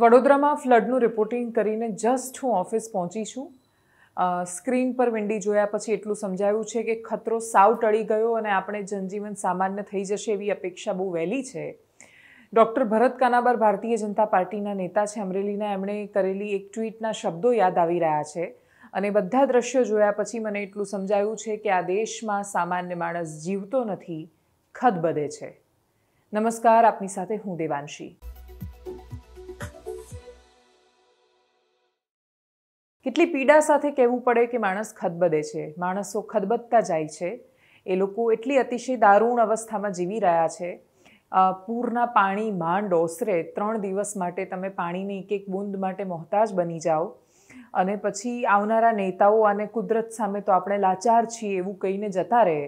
વડોદરામાં ફ્લડનું રિપોર્ટિંગ કરીને જસ્ટ હું ઓફિસ પહોંચી છું સ્ક્રીન પર વિંડી જોયા પછી એટલું સમજાયું છે કે ખતરો સાવ ટળી ગયો અને આપણે જનજીવન સામાન્ય થઈ જશે એવી અપેક્ષા બહુ વહેલી છે ડૉક્ટર ભરત કાનાબર ભારતીય જનતા પાર્ટીના નેતા છે અમરેલીના એમણે કરેલી એક ટ્વીટના શબ્દો યાદ આવી રહ્યા છે અને બધા દ્રશ્યો જોયા પછી મને એટલું સમજાયું છે કે આ દેશમાં સામાન્ય માણસ જીવતો નથી ખદ બધે છે નમસ્કાર આપની સાથે હું દેવાંશી એટલી પીડા સાથે કહેવું પડે કે માણસ ખદબદે છે માણસો ખદબદતા જાય છે એ લોકો એટલી અતિશય દારૂણ અવસ્થામાં જીવી રહ્યા છે પૂરના પાણી માંડ ઓસરે ત્રણ દિવસ માટે તમે પાણીની એક એક બૂંદ માટે મોહતાજ બની જાઓ અને પછી આવનારા નેતાઓ અને કુદરત સામે તો આપણે લાચાર છીએ એવું કહીને જતા રહે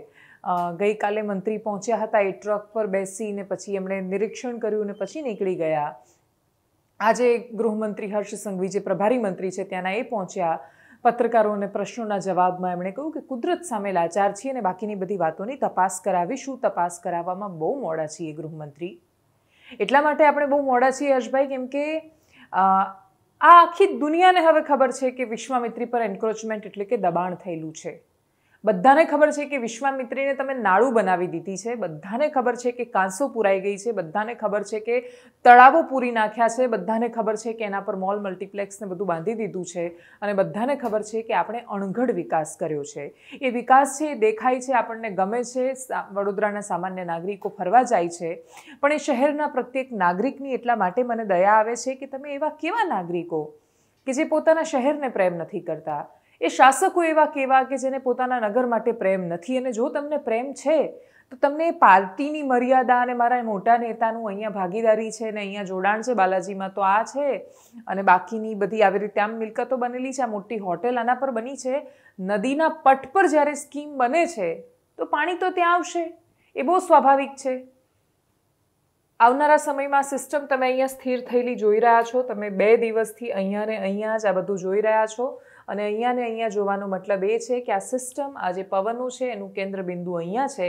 ગઈકાલે મંત્રી પહોંચ્યા હતા એ ટ્રક પર બેસીને પછી એમણે નિરીક્ષણ કર્યું અને પછી નીકળી ગયા આજે ગૃહમંત્રી હર્ષ સંઘવી જે પ્રભારી મંત્રી છે ત્યાંના એ પહોંચ્યા પત્રકારોને પ્રશ્નોના જવાબમાં એમણે કહ્યું કે કુદરત સામે લાચાર છીએ અને બાકીની બધી વાતોની તપાસ કરાવી શું તપાસ કરાવવામાં બહુ મોડા છીએ ગૃહમંત્રી એટલા માટે આપણે બહુ મોડા છીએ હર્ષભાઈ કેમ કે આ આખી દુનિયાને હવે ખબર છે કે વિશ્વામિત્રી પર એન્ક્રોચમેન્ટ એટલે કે દબાણ થયેલું છે બધાને ખબર છે કે વિશ્વામિત્રીને તમે નાળું બનાવી દીધી છે બધાને ખબર છે કે કાંસો પુરાઈ ગઈ છે બધાને ખબર છે કે તળાવો પૂરી નાખ્યા છે બધાને ખબર છે કે એના પર મોલ મલ્ટીપ્લેક્સને બધું બાંધી દીધું છે અને બધાને ખબર છે કે આપણે અણઘડ વિકાસ કર્યો છે એ વિકાસ છે એ દેખાય છે આપણને ગમે છે વડોદરાના સામાન્ય નાગરિકો ફરવા જાય છે પણ એ શહેરના પ્રત્યેક નાગરિકની એટલા માટે મને દયા આવે છે કે તમે એવા કેવા નાગરિકો કે જે પોતાના શહેરને પ્રેમ નથી કરતા એ શાસકો એવા કેવા કે જેને પોતાના નગર માટે પ્રેમ નથી અને જો તમને પ્રેમ છે તો તમને પાર્ટીની મર્યાદા અને મારા મોટા નેતાનું અહીંયા ભાગીદારી છે ને અહીંયા જોડાણ છે બાલાજીમાં તો આ છે અને બાકીની બધી આવી રીતે આમ મિલકતો બનેલી છે આ મોટી હોટેલ આના પર બની છે નદીના પટ પર જ્યારે સ્કીમ બને છે તો પાણી તો ત્યાં આવશે એ બહુ સ્વાભાવિક છે આવનારા સમયમાં સિસ્ટમ તમે અહીંયા સ્થિર થયેલી જોઈ રહ્યા છો તમે બે દિવસથી અહીંયા ને અહીંયા જ આ બધું જોઈ રહ્યા છો અને અહીંયા ને અહીંયા જોવાનો મતલબ એ છે કે આ સિસ્ટમ આ જે પવનો છે એનું કેન્દ્ર બિંદુ અહીંયા છે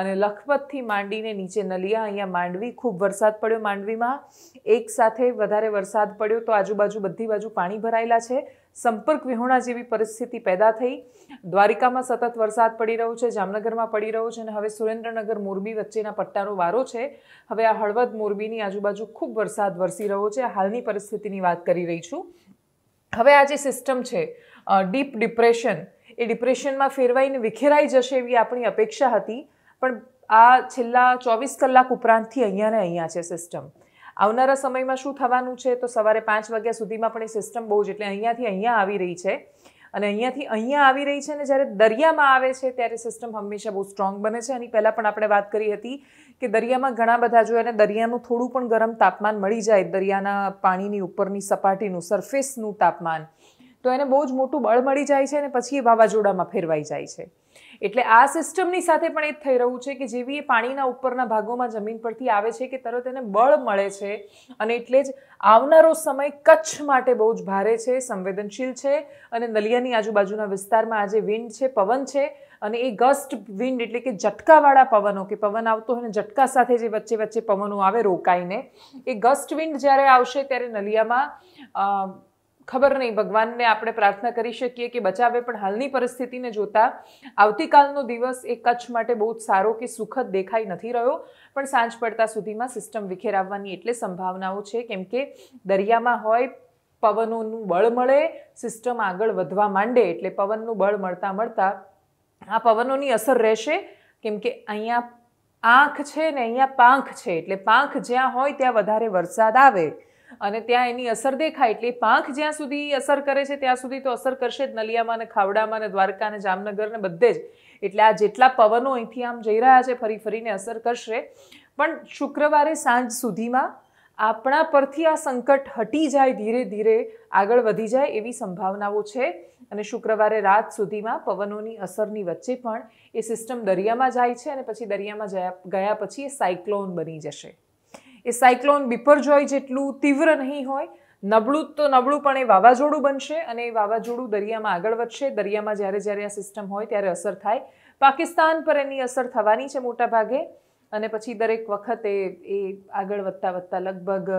અને લખપતથી માંડીને નીચે નલિયા અહીંયા માંડવી ખૂબ વરસાદ પડ્યો માંડવીમાં એક સાથે વધારે વરસાદ પડ્યો તો આજુબાજુ બધી બાજુ પાણી ભરાયેલા છે સંપર્ક વિહોણા જેવી પરિસ્થિતિ પેદા થઈ દ્વારિકામાં સતત વરસાદ પડી રહ્યો છે જામનગરમાં પડી રહ્યો છે અને હવે સુરેન્દ્રનગર મોરબી વચ્ચેના પટ્ટાનો વારો છે હવે આ હળવદ મોરબીની આજુબાજુ ખૂબ વરસાદ વરસી રહ્યો છે હાલની પરિસ્થિતિની વાત કરી રહી છું હવે આ જે સિસ્ટમ છે ડીપ ડિપ્રેશન એ ડિપ્રેશનમાં ફેરવાઈને વિખેરાઈ જશે એવી આપણી અપેક્ષા હતી પણ આ છેલ્લા ચોવીસ કલાક ઉપરાંતથી અહીંયા ને અહીંયા છે સિસ્ટમ આવનારા સમયમાં શું થવાનું છે તો સવારે પાંચ વાગ્યા સુધીમાં પણ એ સિસ્ટમ બહુ જ એટલે અહીંયાથી અહીંયા આવી રહી છે અને અહીંયાથી અહીંયા આવી રહી છે અને જ્યારે દરિયામાં આવે છે ત્યારે સિસ્ટમ હંમેશા બહુ સ્ટ્રોંગ બને છે એની પહેલાં પણ આપણે વાત કરી હતી કે દરિયામાં ઘણા બધા જો એને દરિયાનું થોડું પણ ગરમ તાપમાન મળી જાય દરિયાના પાણીની ઉપરની સપાટીનું સરફેસનું તાપમાન તો એને બહુ જ મોટું બળ મળી જાય છે અને પછી એ વાવાઝોડામાં ફેરવાઈ જાય છે એટલે આ સિસ્ટમની સાથે પણ એ જ થઈ રહ્યું છે કે જેવી એ પાણીના ઉપરના ભાગોમાં જમીન પરથી આવે છે કે તરત એને બળ મળે છે અને એટલે જ આવનારો સમય કચ્છ માટે બહુ જ ભારે છે સંવેદનશીલ છે અને નલિયાની આજુબાજુના વિસ્તારમાં આજે વિન્ડ છે પવન છે અને એ ગસ્ટ વિન્ડ એટલે કે ઝટકાવાળા પવનો કે પવન આવતો હોય ને ઝટકા સાથે જે વચ્ચે વચ્ચે પવનો આવે રોકાઈને એ ગસ્ટ વિન્ડ જ્યારે આવશે ત્યારે નલિયામાં ખબર નહીં ભગવાનને આપણે પ્રાર્થના કરી શકીએ કે બચાવે પણ હાલની પરિસ્થિતિને જોતા આવતીકાલનો દિવસ એ કચ્છ માટે બહુ જ સારો કે સુખદ દેખાઈ નથી રહ્યો પણ સાંજ પડતા સુધીમાં સિસ્ટમ વિખેરાવવાની એટલે સંભાવનાઓ છે કેમ કે દરિયામાં હોય પવનોનું બળ મળે સિસ્ટમ આગળ વધવા માંડે એટલે પવનનું બળ મળતા મળતા આ પવનોની અસર રહેશે કેમ કે અહીંયા આંખ છે ને અહીંયા પાંખ છે એટલે પાંખ જ્યાં હોય ત્યાં વધારે વરસાદ આવે અને ત્યાં એની અસર દેખાય એટલે પાંખ જ્યાં સુધી અસર કરે છે ત્યાં સુધી તો અસર કરશે જ નલિયામાં ને ખાવડામાં ને દ્વારકા ને જામનગર ને બધે જ એટલે આ જેટલા પવનો અહીંથી આમ જઈ રહ્યા છે ફરી ફરીને અસર કરશે પણ શુક્રવારે સાંજ સુધીમાં આપણા પરથી આ સંકટ હટી જાય ધીરે ધીરે આગળ વધી જાય એવી સંભાવનાઓ છે અને શુક્રવારે રાત સુધીમાં પવનોની અસરની વચ્ચે પણ એ સિસ્ટમ દરિયામાં જાય છે અને પછી દરિયામાં ગયા પછી એ સાયક્લોન બની જશે એ સાયક્લોન બિપરજોય જેટલું તીવ્ર નહીં હોય નબળું તો નબળું પણ એ વાવાઝોડું બનશે અને એ વાવાઝોડું દરિયામાં આગળ વધશે દરિયામાં જ્યારે જ્યારે આ સિસ્ટમ હોય ત્યારે અસર થાય પાકિસ્તાન પર એની અસર થવાની છે મોટા ભાગે અને પછી દરેક વખતે એ આગળ વધતા વધતા લગભગ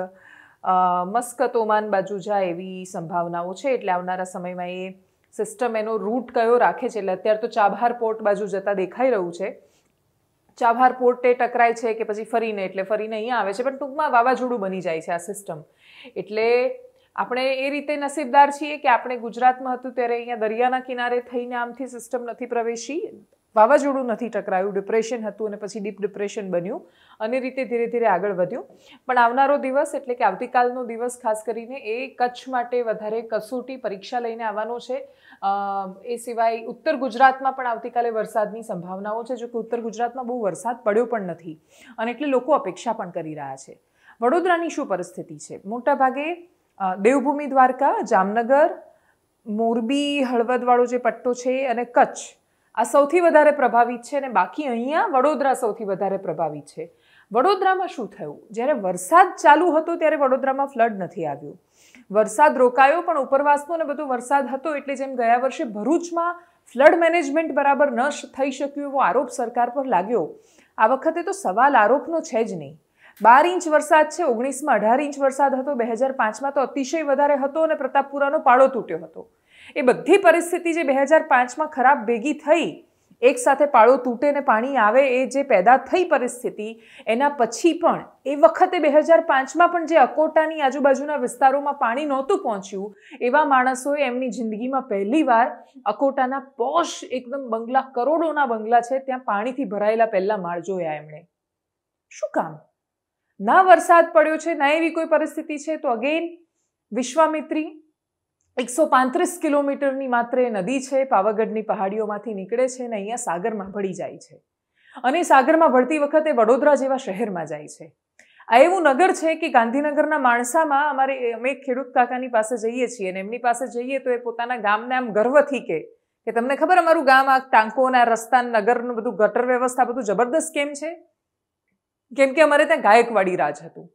મસ્કત ઓમાન બાજુ જાય એવી સંભાવનાઓ છે એટલે આવનારા સમયમાં એ સિસ્ટમ એનો રૂટ કયો રાખે છે એટલે અત્યારે તો ચાબહાર પોર્ટ બાજુ જતા દેખાઈ રહ્યું છે ચાબહાર પોર્ટે ટકરાય છે કે પછી ફરીને એટલે ફરીને અહીંયા આવે છે પણ ટૂંકમાં વાવાઝોડું બની જાય છે આ સિસ્ટમ એટલે આપણે એ રીતે નસીબદાર છીએ કે આપણે ગુજરાતમાં હતું ત્યારે અહીંયા દરિયાના કિનારે થઈને આમથી સિસ્ટમ નથી પ્રવેશી વાવાઝોડું નથી ટકરાયું ડિપ્રેશન હતું અને પછી ડીપ ડિપ્રેશન બન્યું અને રીતે ધીરે ધીરે આગળ વધ્યું પણ આવનારો દિવસ એટલે કે આવતીકાલનો દિવસ ખાસ કરીને એ કચ્છ માટે વધારે કસોટી પરીક્ષા લઈને આવવાનો છે એ સિવાય ઉત્તર ગુજરાતમાં પણ આવતીકાલે વરસાદની સંભાવનાઓ છે જો કે ઉત્તર ગુજરાતમાં બહુ વરસાદ પડ્યો પણ નથી અને એટલે લોકો અપેક્ષા પણ કરી રહ્યા છે વડોદરાની શું પરિસ્થિતિ છે મોટાભાગે દેવભૂમિ દ્વારકા જામનગર મોરબી હળવદવાળો જે પટ્ટો છે અને કચ્છ આ સૌથી વધારે પ્રભાવિત છે ને બાકી અહીંયા વડોદરા સૌથી વધારે પ્રભાવિત છે વડોદરામાં શું થયું જ્યારે વરસાદ ચાલુ હતો ત્યારે વડોદરામાં ફ્લડ નથી આવ્યું વરસાદ રોકાયો પણ ઉપરવાસનો ને બધો વરસાદ હતો એટલે જેમ ગયા વર્ષે ભરૂચમાં ફ્લડ મેનેજમેન્ટ બરાબર ન થઈ શક્યું એવો આરોપ સરકાર પર લાગ્યો આ વખતે તો સવાલ આરોપનો છે જ નહીં બાર ઇંચ વરસાદ છે ઓગણીસમાં અઢાર ઇંચ વરસાદ હતો બે હજાર પાંચમાં તો અતિશય વધારે હતો અને પ્રતાપપુરાનો પાડો તૂટ્યો હતો એ બધી પરિસ્થિતિ જે બે હજાર પાંચમાં ખરાબ ભેગી થઈ એક સાથે પાળો તૂટે ને પાણી આવે એ જે પેદા થઈ પરિસ્થિતિ એના પછી પણ એ વખતે બે હજાર પાંચમાં પણ જે અકોટાની આજુબાજુના વિસ્તારોમાં પાણી નહોતું પહોંચ્યું એવા માણસોએ એમની જિંદગીમાં પહેલીવાર અકોટાના પોશ એકદમ બંગલા કરોડોના બંગલા છે ત્યાં પાણીથી ભરાયેલા પહેલાં માળ જોયા એમણે શું કામ ના વરસાદ પડ્યો છે ના એવી કોઈ પરિસ્થિતિ છે તો અગેન વિશ્વામિત્રી એકસો પાંત્રીસ કિલોમીટરની માત્ર એ નદી છે પાવાગઢની પહાડીઓમાંથી નીકળે છે અને અહીંયા સાગરમાં ભળી જાય છે અને સાગરમાં ભળતી વખતે વડોદરા જેવા શહેરમાં જાય છે આ એવું નગર છે કે ગાંધીનગરના માણસામાં અમારે અમે ખેડૂત કાકાની પાસે જઈએ છીએ અને એમની પાસે જઈએ તો એ પોતાના ગામને આમ ગર્વથી કે કે તમને ખબર અમારું ગામ આ ટાંકોના રસ્તા નગરનું બધું ગટર વ્યવસ્થા બધું જબરદસ્ત કેમ છે કેમ કે અમારે ત્યાં ગાયકવાડી રાજ હતું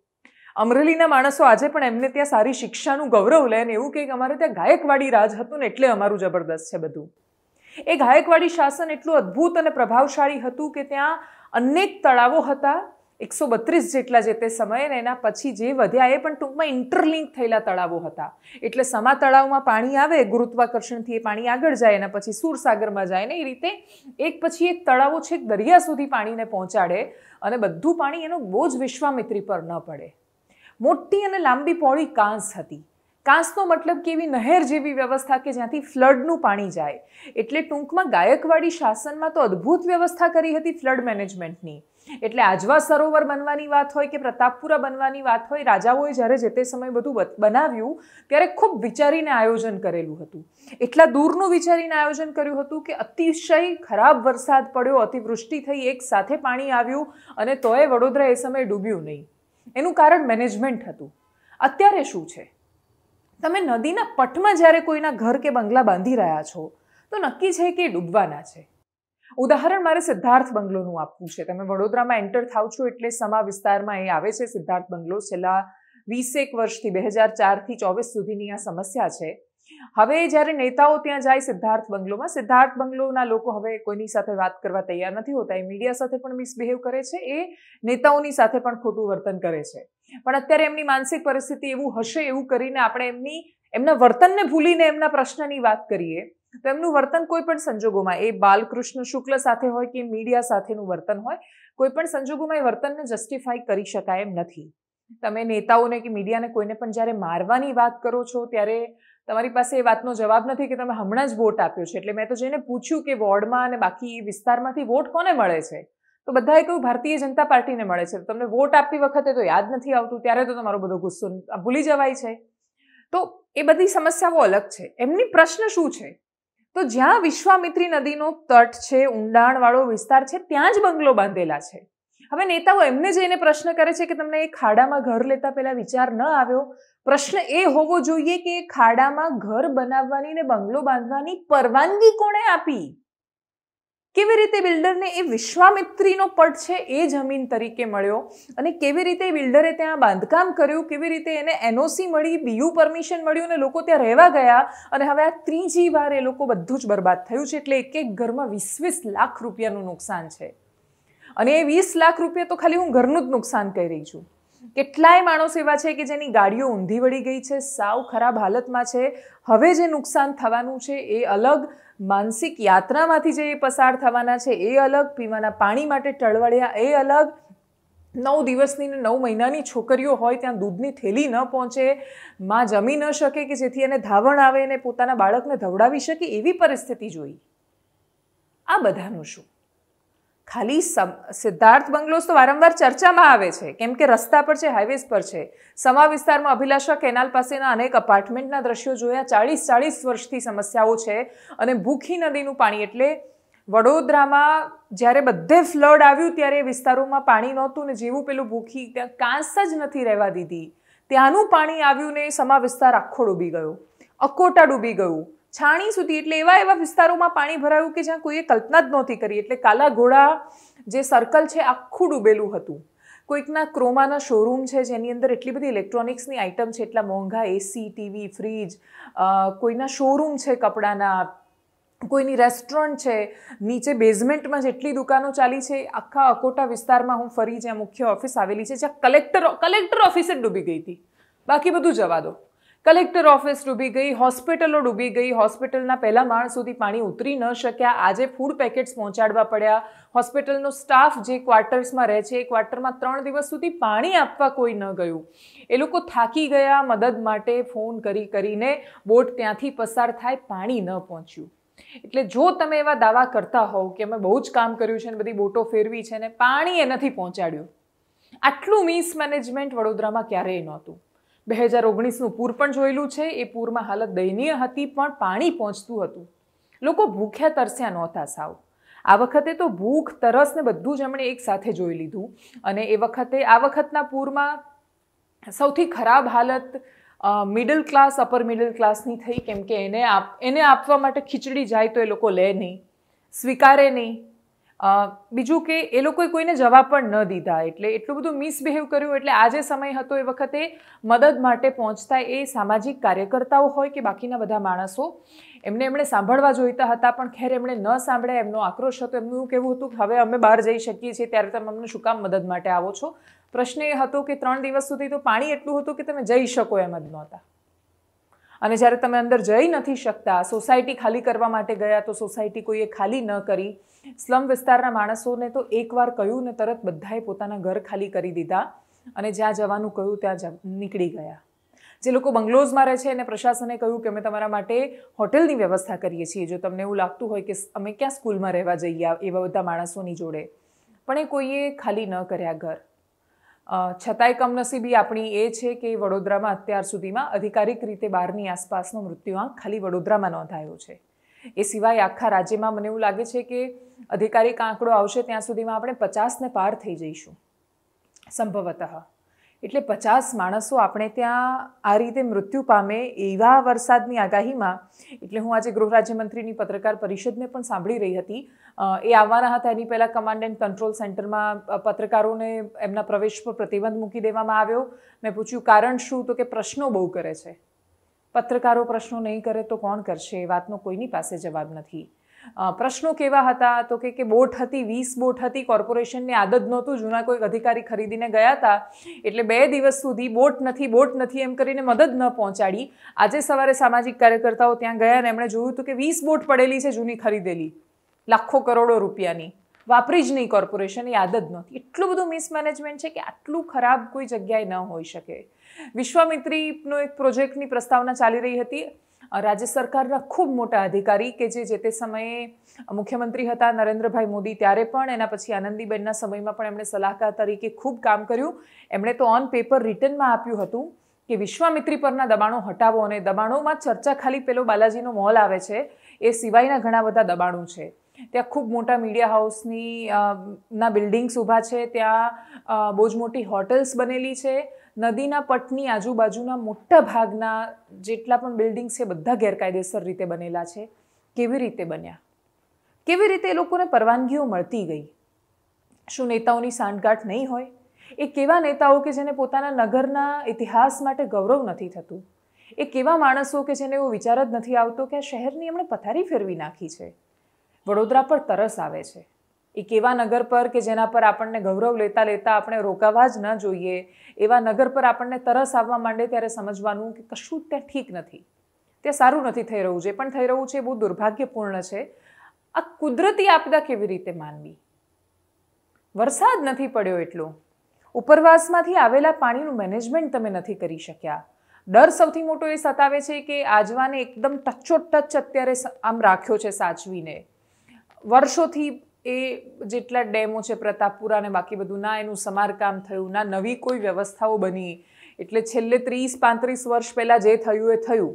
અમરેલીના માણસો આજે પણ એમને ત્યાં સારી શિક્ષાનું ગૌરવ લે ને એવું કે અમારે ત્યાં ગાયકવાડી રાજ હતું ને એટલે અમારું જબરદસ્ત છે બધું એ ગાયકવાડી શાસન એટલું અદ્ભુત અને પ્રભાવશાળી હતું કે ત્યાં અનેક તળાવો હતા એકસો બત્રીસ જેટલા જે તે સમયે એના પછી જે વધ્યા એ પણ ટૂંકમાં ઇન્ટરલિંક થયેલા તળાવો હતા એટલે સમા તળાવમાં પાણી આવે ગુરુત્વાકર્ષણથી એ પાણી આગળ જાય એના પછી સુરસાગરમાં જાય ને એ રીતે એક પછી એક તળાવો છેક દરિયા સુધી પાણીને પહોંચાડે અને બધું પાણી એનો બોજ વિશ્વામિત્રી પર ન પડે મોટી અને લાંબી પોળી કાંસ હતી કાંસનો મતલબ કે એવી નહેર જેવી વ્યવસ્થા કે જ્યાંથી ફ્લડનું પાણી જાય એટલે ટૂંકમાં ગાયકવાડી શાસનમાં તો અદ્ભુત વ્યવસ્થા કરી હતી ફ્લડ મેનેજમેન્ટની એટલે આજવા સરોવર બનવાની વાત હોય કે પ્રતાપપુરા બનવાની વાત હોય રાજાઓએ જ્યારે જે તે સમય બધું બનાવ્યું ત્યારે ખૂબ વિચારીને આયોજન કરેલું હતું એટલા દૂરનું વિચારીને આયોજન કર્યું હતું કે અતિશય ખરાબ વરસાદ પડ્યો અતિવૃષ્ટિ થઈ એક સાથે પાણી આવ્યું અને તોય વડોદરા એ સમયે ડૂબ્યું નહીં એનું કારણ મેનેજમેન્ટ હતું અત્યારે શું છે તમે નદીના પટમાં જ્યારે કોઈના ઘર કે બંગલા બાંધી રહ્યા છો તો નક્કી છે કે ડૂબવાના છે ઉદાહરણ મારે સિદ્ધાર્થ બંગલોનું આપવું છે તમે વડોદરામાં એન્ટર થાવ છો એટલે સમા વિસ્તારમાં એ આવે છે સિદ્ધાર્થ બંગલો છેલ્લા વીસેક વર્ષથી બે હજાર ચારથી ચોવીસ સુધીની આ સમસ્યા છે હવે જ્યારે નેતાઓ ત્યાં જાય સિદ્ધાર્થ બંગલોમાં સિદ્ધાર્થ બંગલોના લોકો હવે કોઈની સાથે વાત કરવા તૈયાર નથી હોતા એ મીડિયા સાથે પણ મિસબિહેવ કરે છે એ નેતાઓની સાથે પણ ખોટું વર્તન કરે છે પણ અત્યારે એમની માનસિક પરિસ્થિતિ એવું હશે એવું કરીને આપણે એમની એમના વર્તનને ભૂલીને એમના પ્રશ્નની વાત કરીએ તો એમનું વર્તન કોઈ પણ સંજોગોમાં એ બાલકૃષ્ણ શુક્લ સાથે હોય કે મીડિયા સાથેનું વર્તન હોય કોઈ પણ સંજોગોમાં એ વર્તનને જસ્ટિફાઈ કરી શકાય એમ નથી તમે નેતાઓને કે મીડિયાને કોઈને પણ જ્યારે મારવાની વાત કરો છો ત્યારે તમારી પાસે એ વાતનો જવાબ નથી કે તમે હમણાં જ વોટ આપ્યો છે એટલે મેં તો જેને પૂછ્યું કે વોર્ડમાં અને બાકી વિસ્તારમાંથી વોટ કોને મળે છે તો બધાએ કહ્યું ભારતીય જનતા પાર્ટીને મળે છે તમને વોટ આપતી વખતે તો યાદ નથી આવતું ત્યારે તો તમારો બધો ગુસ્સો ભૂલી જવાય છે તો એ બધી સમસ્યાઓ અલગ છે એમની પ્રશ્ન શું છે તો જ્યાં વિશ્વામિત્રી નદીનો તટ છે ઊંડાણવાળો વિસ્તાર છે ત્યાં જ બંગલો બાંધેલા છે હવે નેતાઓ એમને જઈને પ્રશ્ન કરે છે કે તમને એ ખાડામાં ઘર લેતા પહેલાં વિચાર ન આવ્યો પ્રશ્ન એ હોવો જોઈએ કે ખાડામાં ઘર બનાવવાની ને બંગલો બાંધવાની પરવાનગી કોણે આપી કેવી રીતે બિલ્ડરને એ વિશ્વામિત્રીનો પટ છે એ જમીન તરીકે મળ્યો અને કેવી રીતે બિલ્ડરે ત્યાં બાંધકામ કર્યું કેવી રીતે એને એનઓસી મળી બીયુ પરમિશન મળ્યું અને લોકો ત્યાં રહેવા ગયા અને હવે આ ત્રીજી વાર એ લોકો બધું જ બરબાદ થયું છે એટલે એક એક ઘરમાં વીસ વીસ લાખ રૂપિયાનું નુકસાન છે અને એ વીસ લાખ રૂપિયા તો ખાલી હું ઘરનું જ નુકસાન કરી રહી છું કેટલાય માણસો એવા છે કે જેની ગાડીઓ ઊંધી વળી ગઈ છે સાવ ખરાબ હાલતમાં છે હવે જે નુકસાન થવાનું છે એ અલગ માનસિક યાત્રામાંથી જે પસાર થવાના છે એ અલગ પીવાના પાણી માટે ટળવળ્યા એ અલગ નવ દિવસની ને નવ મહિનાની છોકરીઓ હોય ત્યાં દૂધની થેલી ન પહોંચે માં જમી ન શકે કે જેથી એને ધાવણ આવે અને પોતાના બાળકને ધવડાવી શકે એવી પરિસ્થિતિ જોઈ આ બધાનું શું ખાલી સિદ્ધાર્થ બંગલોઝ તો વારંવાર ચર્ચામાં આવે છે કેમ કે રસ્તા પર છે હાઈવેઝ પર છે સમા વિસ્તારમાં અભિલાષા કેનાલ પાસેના અનેક અપાર્ટમેન્ટના દ્રશ્યો જોયા ચાળીસ ચાળીસ વર્ષથી સમસ્યાઓ છે અને ભૂખી નદીનું પાણી એટલે વડોદરામાં જ્યારે બધે ફ્લડ આવ્યું ત્યારે એ વિસ્તારોમાં પાણી નહોતું ને જેવું પેલું ભૂખી ત્યાં કાંસ જ નથી રહેવા દીધી ત્યાંનું પાણી આવ્યું ને સમા વિસ્તાર આખો ડૂબી ગયો અકોટા ડૂબી ગયું છાણી સુધી એટલે એવા એવા વિસ્તારોમાં પાણી ભરાયું કે જ્યાં કોઈએ કલ્પના જ નહોતી કરી એટલે કાલા ઘોડા જે સર્કલ છે આખું ડૂબેલું હતું કોઈકના ક્રોમાના શોરૂમ છે જેની અંદર એટલી બધી ઇલેક્ટ્રોનિક્સની આઇટમ છે એટલા મોંઘા એસી ટીવી ફ્રીજ કોઈના શોરૂમ છે કપડાના કોઈની રેસ્ટોરન્ટ છે નીચે બેઝમેન્ટમાં જેટલી દુકાનો ચાલી છે આખા અકોટા વિસ્તારમાં હું ફરી જ્યાં મુખ્ય ઓફિસ આવેલી છે જ્યાં કલેક્ટર કલેક્ટર ઓફિસ જ ડૂબી ગઈ હતી બાકી બધું જવા દો કલેક્ટર ઓફિસ ડૂબી ગઈ હોસ્પિટલો ડૂબી ગઈ હોસ્પિટલના પહેલા માણસ સુધી પાણી ઉતરી ન શક્યા આજે ફૂડ પેકેટ્સ પહોંચાડવા પડ્યા હોસ્પિટલનો સ્ટાફ જે ક્વાર્ટર્સમાં રહે છે એ ક્વાર્ટરમાં ત્રણ દિવસ સુધી પાણી આપવા કોઈ ન ગયું એ લોકો થાકી ગયા મદદ માટે ફોન કરી કરીને બોટ ત્યાંથી પસાર થાય પાણી ન પહોંચ્યું એટલે જો તમે એવા દાવા કરતા હોવ કે અમે બહુ જ કામ કર્યું છે ને બધી બોટો ફેરવી છે ને પાણી એ નથી પહોંચાડ્યું આટલું મિસમેનેજમેન્ટ વડોદરામાં ક્યારેય નહોતું બે હજાર ઓગણીસનું પૂર પણ જોયેલું છે એ પૂરમાં હાલત દયનીય હતી પણ પાણી પહોંચતું હતું લોકો ભૂખ્યા તરસ્યા નહોતા સાવ આ વખતે તો ભૂખ તરસને બધું જ એમણે એકસાથે જોઈ લીધું અને એ વખતે આ વખતના પૂરમાં સૌથી ખરાબ હાલત મિડલ ક્લાસ અપર મિડલ ક્લાસની થઈ કેમ કે એને આપ એને આપવા માટે ખીચડી જાય તો એ લોકો લે નહીં સ્વીકારે નહીં બીજું કે એ લોકોએ કોઈને જવાબ પણ ન દીધા એટલે એટલું બધું મિસબિહેવ કર્યું એટલે આ જે સમય હતો એ વખતે મદદ માટે પહોંચતા એ સામાજિક કાર્યકર્તાઓ હોય કે બાકીના બધા માણસો એમને એમણે સાંભળવા જોઈતા હતા પણ ખેર એમણે ન સાંભળ્યા એમનો આક્રોશ હતો એમનું એવું કહેવું હતું કે હવે અમે બહાર જઈ શકીએ છીએ ત્યારે તમે અમને શું કામ મદદ માટે આવો છો પ્રશ્ન એ હતો કે ત્રણ દિવસ સુધી તો પાણી એટલું હતું કે તમે જઈ શકો એમ જ નહોતા અને જ્યારે તમે અંદર જઈ નથી શકતા સોસાયટી ખાલી કરવા માટે ગયા તો સોસાયટી કોઈએ ખાલી ન કરી સ્લમ વિસ્તારના માણસોને તો એકવાર કહ્યું ને તરત બધાએ પોતાના ઘર ખાલી કરી દીધા અને જ્યાં જવાનું કહ્યું ત્યાં નીકળી ગયા જે લોકો બંગલોઝમાં રહે છે અને પ્રશાસને કહ્યું કે અમે તમારા માટે હોટેલની વ્યવસ્થા કરીએ છીએ જો તમને એવું લાગતું હોય કે અમે ક્યાં સ્કૂલમાં રહેવા જઈએ એવા બધા માણસોની જોડે પણ એ કોઈએ ખાલી ન કર્યા ઘર છતાંય કમનસીબી આપણી એ છે કે વડોદરામાં અત્યાર સુધીમાં અધિકારિક રીતે બારની આસપાસનો મૃત્યુઆંક ખાલી વડોદરામાં નોંધાયો છે એ સિવાય આખા રાજ્યમાં મને એવું લાગે છે કે અધિકારિક આંકડો આવશે ત્યાં સુધીમાં આપણે પચાસને પાર થઈ જઈશું સંભવતઃ એટલે પચાસ માણસો આપણે ત્યાં આ રીતે મૃત્યુ પામે એવા વરસાદની આગાહીમાં એટલે હું આજે ગૃહ રાજ્યમંત્રીની પત્રકાર પરિષદને પણ સાંભળી રહી હતી એ આવવાના હતા એની પહેલાં કમાન્ડ એન્ડ કંટ્રોલ સેન્ટરમાં પત્રકારોને એમના પ્રવેશ પર પ્રતિબંધ મૂકી દેવામાં આવ્યો મેં પૂછ્યું કારણ શું તો કે પ્રશ્નો બહુ કરે છે પત્રકારો પ્રશ્નો નહીં કરે તો કોણ કરશે એ વાતનો કોઈની પાસે જવાબ નથી પ્રશ્નો કેવા હતા તો કે કે બોટ હતી વીસ બોટ હતી કોર્પોરેશનની આદત નહોતું જૂના કોઈક અધિકારી ખરીદીને ગયા હતા એટલે બે દિવસ સુધી બોટ નથી બોટ નથી એમ કરીને મદદ ન પહોંચાડી આજે સવારે સામાજિક કાર્યકર્તાઓ ત્યાં ગયા અને એમણે જોયું હતું કે વીસ બોટ પડેલી છે જૂની ખરીદેલી લાખો કરોડો રૂપિયાની વાપરી જ નહીં કોર્પોરેશન એ આદત નહોતી એટલું બધું મિસમેનેજમેન્ટ છે કે આટલું ખરાબ કોઈ જગ્યાએ ન હોઈ શકે વિશ્વામિત્રીનો એક પ્રોજેક્ટની પ્રસ્તાવના ચાલી રહી હતી રાજ્ય સરકારના ખૂબ મોટા અધિકારી કે જે જે તે સમયે મુખ્યમંત્રી હતા નરેન્દ્રભાઈ મોદી ત્યારે પણ એના પછી આનંદીબેનના સમયમાં પણ એમણે સલાહકાર તરીકે ખૂબ કામ કર્યું એમણે તો ઓન પેપર રિટર્નમાં આપ્યું હતું કે વિશ્વામિત્રી પરના દબાણો હટાવો અને દબાણોમાં ચર્ચા ખાલી પેલો બાલાજીનો મોલ આવે છે એ સિવાયના ઘણા બધા દબાણો છે ત્યાં ખૂબ મોટા મીડિયા હાઉસની ના બિલ્ડિંગ્સ ઊભા છે ત્યાં બહુ જ મોટી હોટલ્સ બનેલી છે નદીના પટની આજુબાજુના મોટા ભાગના જેટલા પણ બિલ્ડિંગ છે બધા ગેરકાયદેસર રીતે બનેલા છે કેવી રીતે બન્યા કેવી રીતે એ લોકોને પરવાનગીઓ મળતી ગઈ શું નેતાઓની સાંઠગાંઠ નહીં હોય એ કેવા નેતાઓ કે જેને પોતાના નગરના ઇતિહાસ માટે ગૌરવ નથી થતું એ કેવા માણસો કે જેને એવો વિચાર જ નથી આવતો કે આ શહેરની એમણે પથારી ફેરવી નાખી છે વડોદરા પર તરસ આવે છે એ કેવા નગર પર કે જેના પર આપણને ગૌરવ લેતા લેતા આપણે રોકાવા જ ન જોઈએ એવા નગર પર આપણને તરસ આવવા માંડે ત્યારે સમજવાનું કે કશું ત્યાં ઠીક નથી ત્યાં સારું નથી થઈ રહ્યું છે પણ થઈ રહ્યું છે એ બહુ દુર્ભાગ્યપૂર્ણ છે આ કુદરતી આપદા કેવી રીતે માનવી વરસાદ નથી પડ્યો એટલો ઉપરવાસમાંથી આવેલા પાણીનું મેનેજમેન્ટ તમે નથી કરી શક્યા ડર સૌથી મોટો એ સતાવે છે કે આજવાને એકદમ ટચોટચ અત્યારે આમ રાખ્યો છે સાચવીને વર્ષોથી એ જેટલા ડેમો છે પ્રતાપપુરા અને બાકી બધું ના એનું સમારકામ થયું ના નવી કોઈ વ્યવસ્થાઓ બની એટલે છેલ્લે ત્રીસ પાંત્રીસ વર્ષ પહેલાં જે થયું એ થયું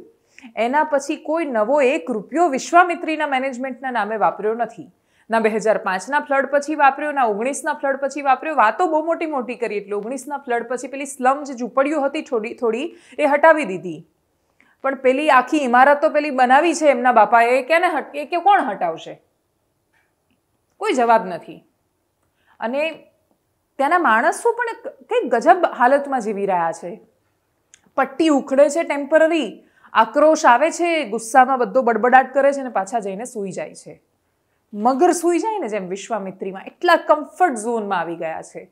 એના પછી કોઈ નવો એક રૂપિયો વિશ્વામિત્રીના મેનેજમેન્ટના નામે વાપર્યો નથી ના બે હજાર પાંચના ફ્લડ પછી વાપર્યો ના ઓગણીસના ફ્લડ પછી વાપર્યો વાતો બહુ મોટી મોટી કરી એટલે ઓગણીસના ફ્લડ પછી પેલી સ્લમ જે ઝૂંપડીઓ હતી થોડી થોડી એ હટાવી દીધી પણ પેલી આખી ઇમારતો પેલી બનાવી છે એમના બાપાએ કેને હટ કે કોણ હટાવશે કોઈ જવાબ નથી અને ત્યાંના માણસો પણ કંઈક ગજબ હાલતમાં જીવી રહ્યા છે પટ્ટી ઉખડે છે ટેમ્પરરી આક્રોશ આવે છે ગુસ્સામાં બધો બડબડાટ કરે છે અને પાછા જઈને સૂઈ જાય છે મગર સૂઈ જાય ને જેમ વિશ્વામિત્રીમાં એટલા કમ્ફર્ટ ઝોનમાં આવી ગયા છે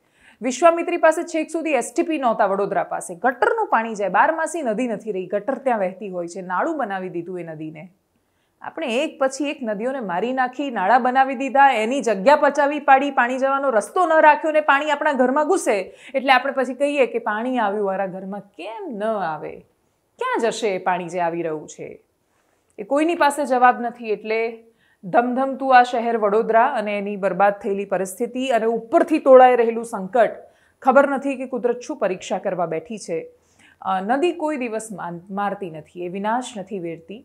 વિશ્વામિત્રી પાસે છેક સુધી એસટીપી નહોતા વડોદરા પાસે ગટરનું પાણી જાય બારમાસી નદી નથી રહી ગટર ત્યાં વહેતી હોય છે નાળું બનાવી દીધું એ નદીને આપણે એક પછી એક નદીઓને મારી નાખી નાળા બનાવી દીધા એની જગ્યા પચાવી પાડી પાણી જવાનો રસ્તો ન રાખ્યો ને પાણી આપણા ઘરમાં ઘૂસે એટલે આપણે પછી કહીએ કે પાણી આવ્યું મારા ઘરમાં કેમ ન આવે ક્યાં જશે એ પાણી જે આવી રહ્યું છે એ કોઈની પાસે જવાબ નથી એટલે ધમધમતું આ શહેર વડોદરા અને એની બરબાદ થયેલી પરિસ્થિતિ અને ઉપરથી તોળાઈ રહેલું સંકટ ખબર નથી કે કુદરત શું પરીક્ષા કરવા બેઠી છે નદી કોઈ દિવસ મારતી નથી એ વિનાશ નથી વેરતી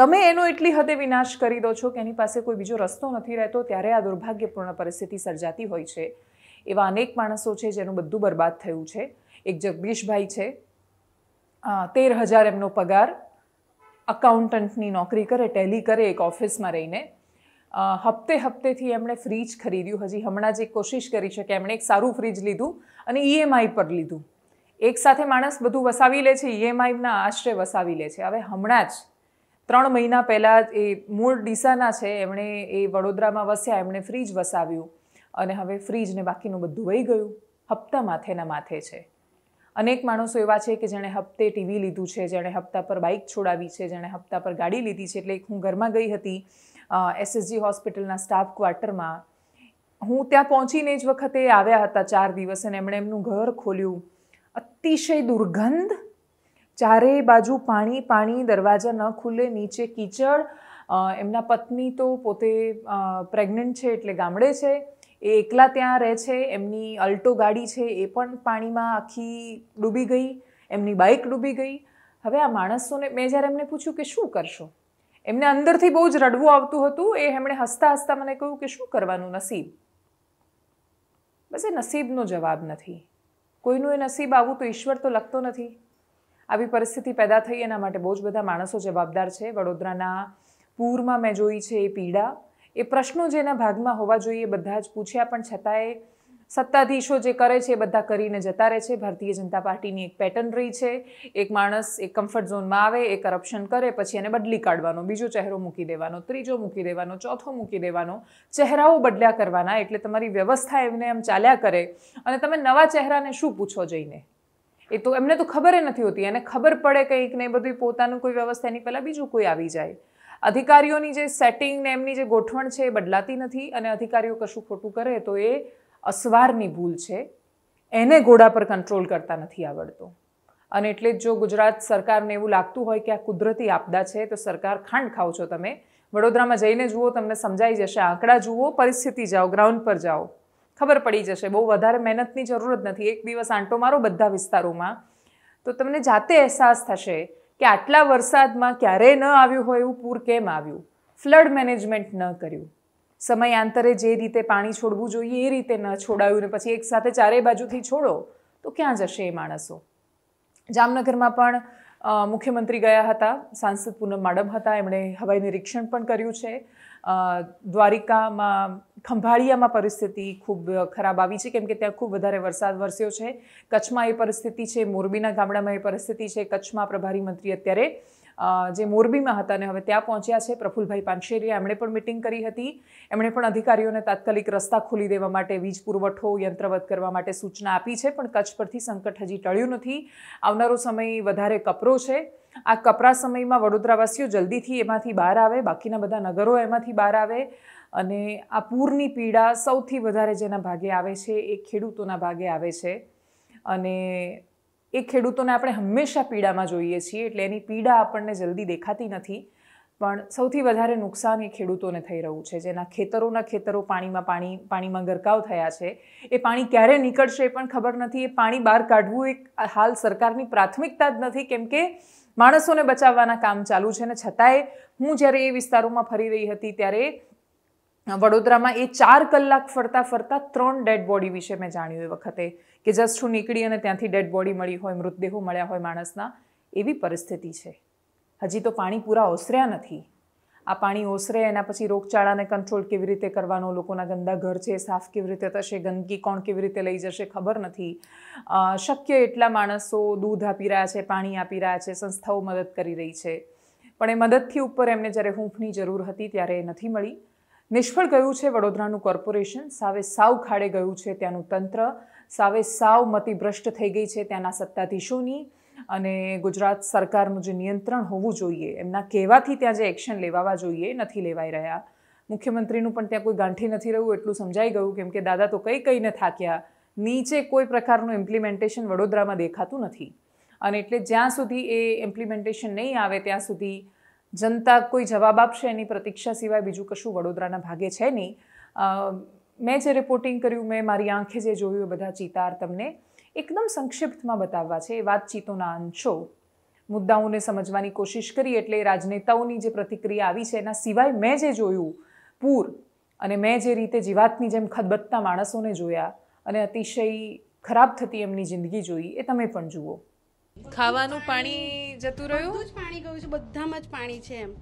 તમે એનો એટલી હદે વિનાશ કરી દો છો કે એની પાસે કોઈ બીજો રસ્તો નથી રહેતો ત્યારે આ દુર્ભાગ્યપૂર્ણ પરિસ્થિતિ સર્જાતી હોય છે એવા અનેક માણસો છે જેનું બધું બરબાદ થયું છે એક જગદીશભાઈ છે તેર હજાર એમનો પગાર અકાઉન્ટન્ટની નોકરી કરે ટેલી કરે એક ઓફિસમાં રહીને હપ્તે હપ્તેથી એમણે ફ્રીજ ખરીદ્યું હજી હમણાં જ એક કોશિશ કરી છે કે એમણે એક સારું ફ્રીજ લીધું અને ઈએમઆઈ પર લીધું એક સાથે માણસ બધું વસાવી લે છે ઈએમઆઈના આશરે વસાવી લે છે હવે હમણાં જ ત્રણ મહિના પહેલાં એ મૂળ ડીસાના છે એમણે એ વડોદરામાં વસ્યા એમણે ફ્રીજ વસાવ્યું અને હવે ફ્રીજને બાકીનું બધું વહી ગયું હપ્તા માથેના માથે છે અનેક માણસો એવા છે કે જેણે હપ્તે ટીવી લીધું છે જેણે હપ્તા પર બાઇક છોડાવી છે જેણે હપ્તા પર ગાડી લીધી છે એટલે હું ઘરમાં ગઈ હતી એસએસજી હોસ્પિટલના સ્ટાફ ક્વાર્ટરમાં હું ત્યાં પહોંચીને જ વખતે આવ્યા હતા ચાર દિવસ અને એમણે એમનું ઘર ખોલ્યું અતિશય દુર્ગંધ ચારેય બાજુ પાણી પાણી દરવાજા ન ખુલે નીચે કીચડ એમના પત્ની તો પોતે પ્રેગ્નન્ટ છે એટલે ગામડે છે એ એકલા ત્યાં રહે છે એમની અલ્ટો ગાડી છે એ પણ પાણીમાં આખી ડૂબી ગઈ એમની બાઇક ડૂબી ગઈ હવે આ માણસોને મેં જ્યારે એમને પૂછ્યું કે શું કરશો એમને અંદરથી બહુ જ રડવું આવતું હતું એ એમણે હસતા હસતા મને કહ્યું કે શું કરવાનું નસીબ બસ એ નસીબનો જવાબ નથી કોઈનું એ નસીબ આવું તો ઈશ્વર તો લખતો નથી આવી પરિસ્થિતિ પેદા થઈ એના માટે બહુ જ બધા માણસો જવાબદાર છે વડોદરાના પૂરમાં મેં જોઈ છે એ પીડા એ પ્રશ્નો જેના ભાગમાં હોવા જોઈએ બધા જ પૂછ્યા પણ છતાંય સત્તાધીશો જે કરે છે એ બધા કરીને જતા રહે છે ભારતીય જનતા પાર્ટીની એક પેટર્ન રહી છે એક માણસ એક કમ્ફર્ટ ઝોનમાં આવે એ કરપ્શન કરે પછી એને બદલી કાઢવાનો બીજો ચહેરો મૂકી દેવાનો ત્રીજો મૂકી દેવાનો ચોથો મૂકી દેવાનો ચહેરાઓ બદલ્યા કરવાના એટલે તમારી વ્યવસ્થા એમને એમ ચાલ્યા કરે અને તમે નવા ચહેરાને શું પૂછો જઈને એ તો એમને તો ખબર નથી હોતી એને ખબર પડે કંઈક ને બધું પોતાનું કોઈ વ્યવસ્થા એની પહેલાં બીજું કોઈ આવી જાય અધિકારીઓની જે સેટિંગ ને એમની જે ગોઠવણ છે એ બદલાતી નથી અને અધિકારીઓ કશું ખોટું કરે તો એ અસવારની ભૂલ છે એને ઘોડા પર કંટ્રોલ કરતા નથી આવડતો અને એટલે જો ગુજરાત સરકારને એવું લાગતું હોય કે આ કુદરતી આપદા છે તો સરકાર ખાંડ ખાઓ છો તમે વડોદરામાં જઈને જુઓ તમને સમજાઈ જશે આંકડા જુઓ પરિસ્થિતિ જાઓ ગ્રાઉન્ડ પર જાઓ ખબર પડી જશે બહુ વધારે મહેનતની જરૂર જ નથી એક દિવસ આંટો મારો બધા વિસ્તારોમાં તો તમને જાતે અહેસાસ થશે કે આટલા વરસાદમાં ક્યારેય ન આવ્યું હોય એવું પૂર કેમ આવ્યું ફ્લડ મેનેજમેન્ટ ન કર્યું સમયાંતરે જે રીતે પાણી છોડવું જોઈએ એ રીતે ન છોડાયું ને પછી એકસાથે ચારેય બાજુથી છોડો તો ક્યાં જશે એ માણસો જામનગરમાં પણ મુખ્યમંત્રી ગયા હતા સાંસદ પૂનમ માડમ હતા એમણે હવાઈ નિરીક્ષણ પણ કર્યું છે દ્વારિકામાં ખંભાળિયામાં પરિસ્થિતિ ખૂબ ખરાબ આવી છે કેમ કે ત્યાં ખૂબ વધારે વરસાદ વરસ્યો છે કચ્છમાં એ પરિસ્થિતિ છે મોરબીના ગામડામાં એ પરિસ્થિતિ છે કચ્છમાં પ્રભારી મંત્રી અત્યારે જે મોરબીમાં હતા અને હવે ત્યાં પહોંચ્યા છે પ્રફુલભાઈ પાનશેરિયા એમણે પણ મિટિંગ કરી હતી એમણે પણ અધિકારીઓને તાત્કાલિક રસ્તા ખોલી દેવા માટે વીજ પુરવઠો યંત્રવત કરવા માટે સૂચના આપી છે પણ કચ્છ પરથી સંકટ હજી ટળ્યું નથી આવનારો સમય વધારે કપરો છે આ કપરા સમયમાં વડોદરાવાસીઓ જલ્દીથી એમાંથી બહાર આવે બાકીના બધા નગરો એમાંથી બહાર આવે અને આ પૂરની પીડા સૌથી વધારે જેના ભાગે આવે છે એ ખેડૂતોના ભાગે આવે છે અને એ ખેડૂતોને આપણે હંમેશા પીડામાં જોઈએ છીએ એટલે એની પીડા આપણને જલ્દી દેખાતી નથી પણ સૌથી વધારે નુકસાન એ ખેડૂતોને થઈ રહ્યું છે જેના ખેતરોના ખેતરો પાણીમાં પાણી પાણીમાં ગરકાવ થયા છે એ પાણી ક્યારે નીકળશે એ પણ ખબર નથી એ પાણી બહાર કાઢવું એક હાલ સરકારની પ્રાથમિકતા જ નથી કેમ કે માણસોને બચાવવાના કામ ચાલુ છે અને છતાંય હું જ્યારે એ વિસ્તારોમાં ફરી રહી હતી ત્યારે વડોદરામાં એ ચાર કલાક ફરતા ફરતા ત્રણ ડેડ બોડી વિશે મેં જાણ્યું એ વખતે કે જસ્ટ હું નીકળી અને ત્યાંથી ડેડ બોડી મળી હોય મૃતદેહો મળ્યા હોય માણસના એવી પરિસ્થિતિ છે હજી તો પાણી પૂરા ઓસર્યા નથી આ પાણી ઓસરે એના પછી રોગચાળાને કંટ્રોલ કેવી રીતે કરવાનો લોકોના ગંદા ઘર છે સાફ કેવી રીતે થશે ગંદકી કોણ કેવી રીતે લઈ જશે ખબર નથી શક્ય એટલા માણસો દૂધ આપી રહ્યા છે પાણી આપી રહ્યા છે સંસ્થાઓ મદદ કરી રહી છે પણ એ મદદથી ઉપર એમને જ્યારે હૂંફની જરૂર હતી ત્યારે એ નથી મળી નિષ્ફળ ગયું છે વડોદરાનું કોર્પોરેશન સાવે સાવ ખાડે ગયું છે ત્યાંનું તંત્ર સાવે સાવ ભ્રષ્ટ થઈ ગઈ છે ત્યાંના સત્તાધીશોની અને ગુજરાત સરકારનું જે નિયંત્રણ હોવું જોઈએ એમના કહેવાથી ત્યાં જે એક્શન લેવાવા જોઈએ નથી લેવાઈ રહ્યા મુખ્યમંત્રીનું પણ ત્યાં કોઈ ગાંઠી નથી રહ્યું એટલું સમજાઈ ગયું કેમ કે દાદા તો કંઈ કહીને થાક્યા નીચે કોઈ પ્રકારનું ઇમ્પ્લિમેન્ટેશન વડોદરામાં દેખાતું નથી અને એટલે જ્યાં સુધી એ ઇમ્પ્લિમેન્ટેશન નહીં આવે ત્યાં સુધી જનતા કોઈ જવાબ આપશે એની પ્રતીક્ષા સિવાય બીજું કશું વડોદરાના ભાગે છે નહીં મેં જે રિપોર્ટિંગ કર્યું મેં મારી આંખે જે જોયું એ બધા ચિતાર તમને એકદમ સંક્ષિપ્તમાં બતાવવા છે એ વાતચીતોના અંશો મુદ્દાઓને સમજવાની કોશિશ કરી એટલે રાજનેતાઓની જે પ્રતિક્રિયા આવી છે એના સિવાય મેં જે જોયું પૂર અને મેં જે રીતે જીવાતની જેમ ખદબત્તા માણસોને જોયા અને અતિશય ખરાબ થતી એમની જિંદગી જોઈ એ તમે પણ જુઓ ખાવાનું પાણી જતું રહ્યું બધું જ પાણી ગયું છે બધામાં જ પાણી છે એમ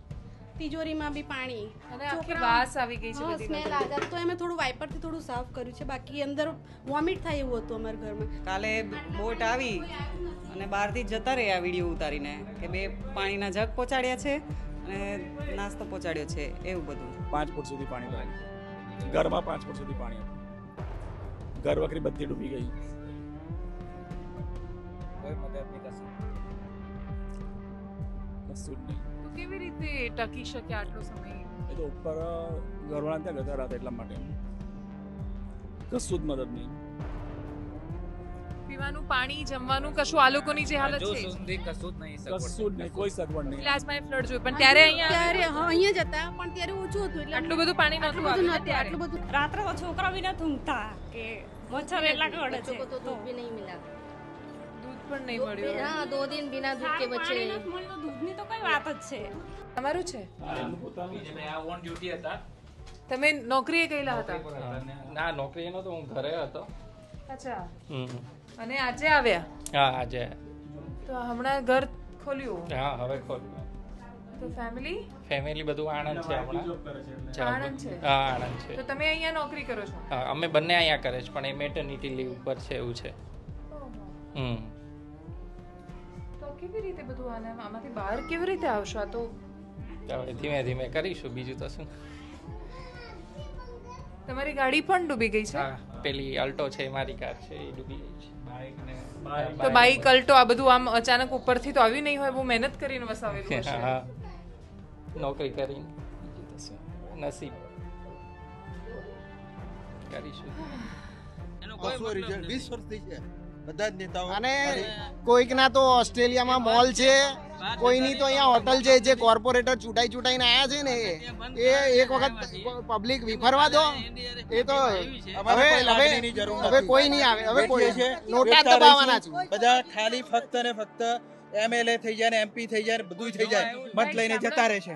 તિજોરીમાં બી પાણી અને આખી વાસ આવી ગઈ છે બધી સ્મેલ આ તો એમે થોડું વાઇપરથી થોડું સાફ કર્યું છે બાકી અંદર વોમિટ થાય એવું હતું અમારા ઘરમાં કાલે બોટ આવી અને બહારથી જતા રહ્યા વિડીયો ઉતારીને કે બે પાણીના જગ પહોંચાડ્યા છે અને નાસ્તો પહોંચાડ્યો છે એવું બધું પાંચ ફૂટ સુધી પાણી ભરાયું ઘરમાં પાંચ ફૂટ સુધી પાણી હતું ઘર વખરી બધી ડૂબી ગઈ કશું તો કેવી રીતે ટકી શકે આટલો સમય એ તો ઉપર ઘરવાળા ત્યાં જતા રહ્યા એટલા માટે કશું જ મદદ નહીં પીવાનું પાણી જમવાનું કશું આ લોકોની જે હાલત છે હજુ સુધી કશું જ નહીં સગવડ નહીં કોઈ સગવડ નહીં લાસ્ટ ફ્લડ જોયું પણ ત્યારે અહીંયા ત્યારે અહીંયા જતા પણ ત્યારે ઓછું હતું એટલે આટલું બધું પાણી નહોતું આવતું આટલું બધું રાત્રે છોકરા વિના નથી કે મચ્છર એટલા કડે છે તો બી નહીં મિલાતા પણ નહીં મળ્યું हाँ दो दिन बिना दूध के बच्चे પાણીના ફૂલનું તો કઈ વાત જ છે તમારું છે બીજે મેં આ ઓન હતા તમે નોકરીએ ગયેલા હતા ના નોકરી તો હું ઘરે હતો અચ્છા અને આજે આવ્યા હા આજે તો હમણાં ઘર ખોલ્યું હા હવે ખોલ્યું તો ફેમિલી ફેમિલી બધું આણંદ છે હમણાં આણંદ છે. હા આણંદ છે તો તમે અહીંયા નોકરી કરો છો હા, અમે બંને અહીંયા કરે છે પણ એ મેટર્નિટી લીવ ઉપર છે એવું છે હમ કેવી રીતે બધું આને આમાંથી બહાર કેવી રીતે આવશો આ તો ધીમે ધીમે કરીશું બીજું તો શું તમારી ગાડી પણ ડૂબી ગઈ છે પેલી અલ્ટો છે મારી કાર છે એ ડૂબી ગઈ છે તો બાઈક અલ્ટો આ બધું આમ અચાનક ઉપરથી તો આવી નહીં હોય બહુ મહેનત કરીને વસાવેલું હશે હા નોકરી કરીને નસીબ કરીશું એનો કોઈ મતલબ 20 વર્ષથી છે બધા જ નેતાઓ અને કોઈકના તો ઓસ્ટ્રેલિયામાં મોલ છે કોઈની તો અહીંયા હોટલ છે જે કોર્પોરેટર ચૂંટાઈ ચૂંટાઈને આવ્યા છે ને એ એક વખત પબ્લિક વિફરવા દો એ તો હવે હવે હવે કોઈ નહીં આવે હવે કોઈ છે નોટા દબાવવાના છે બધા ખાલી ફક્ત ને ફક્ત એમએલએ થઈ જાય ને એમપી થઈ જાય ને બધું થઈ જાય મત લઈને જતા રહે છે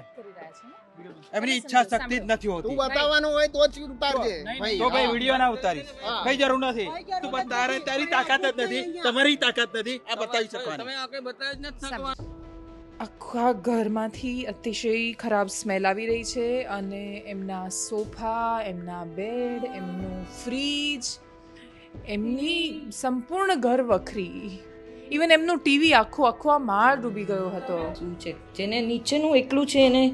એમની ઈચ્છા શક્તિ જ નથી હોતી તું બતાવવાનું હોય તો જ ઉતારજે તો ભાઈ વિડિયો ના ઉતારી કઈ જરૂર નથી તું તારે તારી તાકાત જ નથી તમારી તાકાત નથી આ બતાવી શકવાની તમે આગળ બતાવી જ નથી આખા ઘરમાંથી અતિશય ખરાબ સ્મેલ આવી રહી છે અને એમના સોફા એમના બેડ એમનું ફ્રીજ એમની સંપૂર્ણ ઘર વખરી ઇવન એમનું ટીવી આખું આખો આ માળ ડૂબી ગયો હતો શું છે જેને નીચેનું એકલું છે એને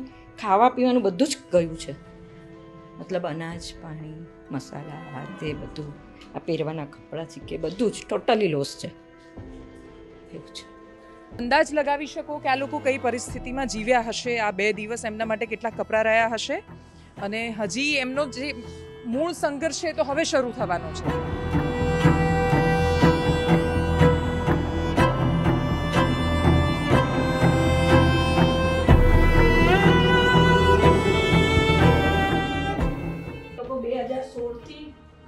ખાવા પીવાનું બધું જ ગયું છે મતલબ અનાજ પાણી મસાલા આ તે બધું આ પહેરવાના કપડાં કે બધું જ ટોટલી લોસ છે એવું છે અંદાજ લગાવી શકો કે આ લોકો કઈ પરિસ્થિતિમાં જીવ્યા હશે આ બે દિવસ એમના માટે કેટલા કપરા રહ્યા હશે અને હજી એમનો જે મૂળ સંઘર્ષ છે તો હવે શરૂ થવાનો છે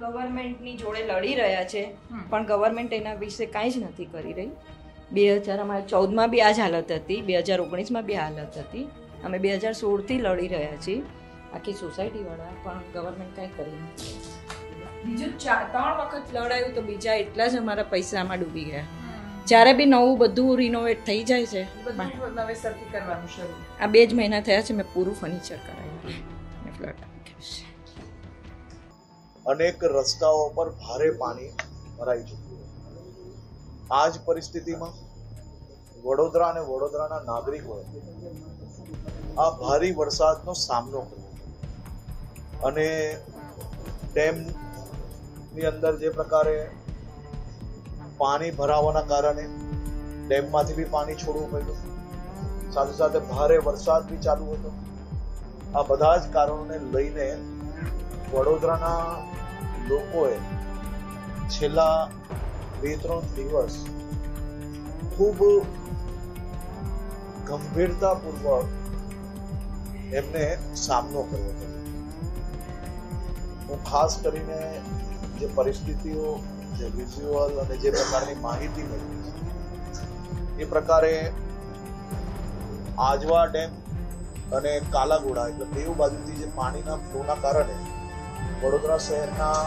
ગવર્મેન્ટની જોડે લડી રહ્યા છે પણ ગવર્મેન્ટ એના વિશે કાંઈ જ નથી કરી રહી બે હજાર અમારે ચૌદમાં બી આ જ હાલત હતી બે હજાર ઓગણીસમાં બી હાલત હતી અમે બે હજાર સોળથી લડી રહ્યા છીએ આખી સોસાયટીવાળા પણ ગવર્મેન્ટ કાંઈ કરી નથી બીજું ચાર ત્રણ વખત લડાયું તો બીજા એટલા જ અમારા પૈસામાં ડૂબી ગયા જ્યારે બી નવું બધું રિનોવેટ થઈ જાય છે નવેસરથી કરવાનું શરૂ આ બે જ મહિના થયા છે મેં પૂરું ફર્નિચર કરાવ્યું ફ્લેટ અનેક રસ્તાઓ પર ભારે પાણી ભરાઈ ચૂક્યું આ જ પરિસ્થિતિમાં વડોદરા અને વડોદરાના નાગરિકોએ આ ભારે વરસાદનો સામનો કર્યો અને ડેમની અંદર જે પ્રકારે પાણી ભરાવાના કારણે ડેમમાંથી બી પાણી છોડવું પડ્યું સાથે સાથે ભારે વરસાદ બી ચાલુ હતો આ બધા જ કારણોને લઈને વડોદરાના લોકોએ છેલ્લા બે ત્રણ દિવસ ખૂબ ગંભીરતાપૂર્વક એમને સામનો કર્યો હતો હું ખાસ કરીને જે પરિસ્થિતિઓ જે વિઝ્યુઅલ અને જે પ્રકારની માહિતી મળી એ પ્રકારે આજવા ડેમ અને કાલાઘોડા એટલે બેઉ બાજુથી જે પાણીના ફ્લોના કારણે વડોદરા શહેરના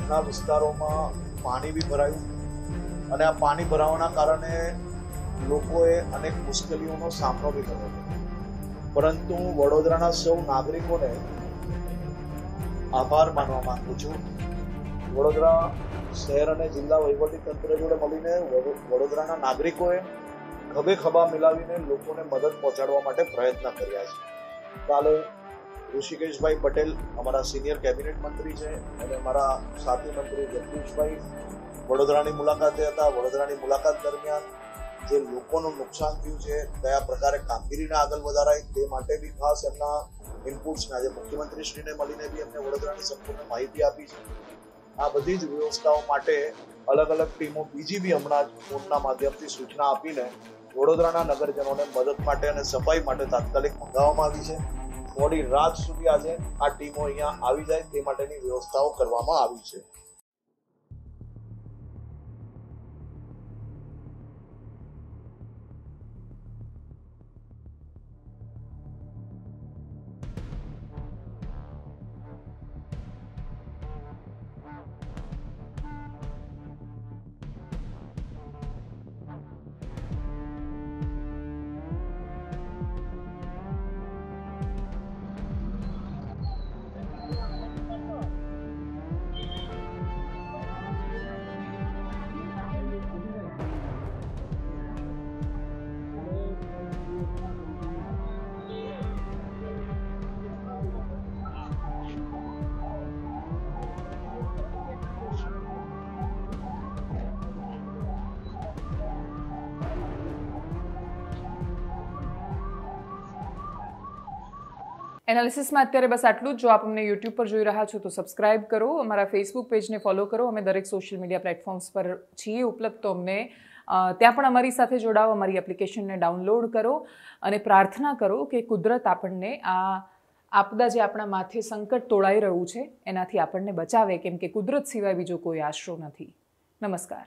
ઘણા વિસ્તારોમાં પાણી બી ભરાયું અને આ પાણી ભરાવાના કારણે લોકોએ અનેક મુશ્કેલીઓનો સામનો બી કર્યો પરંતુ હું વડોદરાના સૌ નાગરિકોને આભાર માનવા માંગુ છું વડોદરા શહેર અને જિલ્લા વહીવટી તંત્ર જોડે મળીને વડોદરાના નાગરિકોએ ખભે ખભા મિલાવીને લોકોને મદદ પહોંચાડવા માટે પ્રયત્ન કર્યા છે કાલે ઋષિકેશભાઈ પટેલ અમારા સિનિયર કેબિનેટ મંત્રી છે અને મારા સાથી મંત્રી જગદીશભાઈ વડોદરાની મુલાકાતે હતા વડોદરાની મુલાકાત દરમિયાન જે લોકોનું નુકસાન થયું છે કયા પ્રકારે કામગીરીને આગળ વધારાય તે માટે બી ખાસ એમના ઇનપુટ્સને આજે મુખ્યમંત્રીશ્રીને મળીને બી એમને વડોદરાની સંપૂર્ણ માહિતી આપી છે આ બધી જ વ્યવસ્થાઓ માટે અલગ અલગ ટીમો બીજી બી હમણાં જ ફોનના માધ્યમથી સૂચના આપીને વડોદરાના નગરજનોને મદદ માટે અને સફાઈ માટે તાત્કાલિક મંગાવવામાં આવી છે મોડી રાત સુધી આજે આ ટીમો અહીંયા આવી જાય તે માટેની વ્યવસ્થાઓ કરવામાં આવી છે એનાલિસિસમાં અત્યારે બસ આટલું જ જો આપ અમને યુટ્યુબ પર જોઈ રહ્યા છો તો સબસ્ક્રાઇબ કરો અમારા ફેસબુક પેજને ફોલો કરો અમે દરેક સોશિયલ મીડિયા પ્લેટફોર્મ્સ પર છીએ ઉપલબ્ધ તો અમને ત્યાં પણ અમારી સાથે જોડાઓ અમારી એપ્લિકેશનને ડાઉનલોડ કરો અને પ્રાર્થના કરો કે કુદરત આપણને આ આપદા જે આપણા માથે સંકટ તોડાઈ રહ્યું છે એનાથી આપણને બચાવે કેમ કે કુદરત સિવાય બીજો કોઈ આશરો નથી નમસ્કાર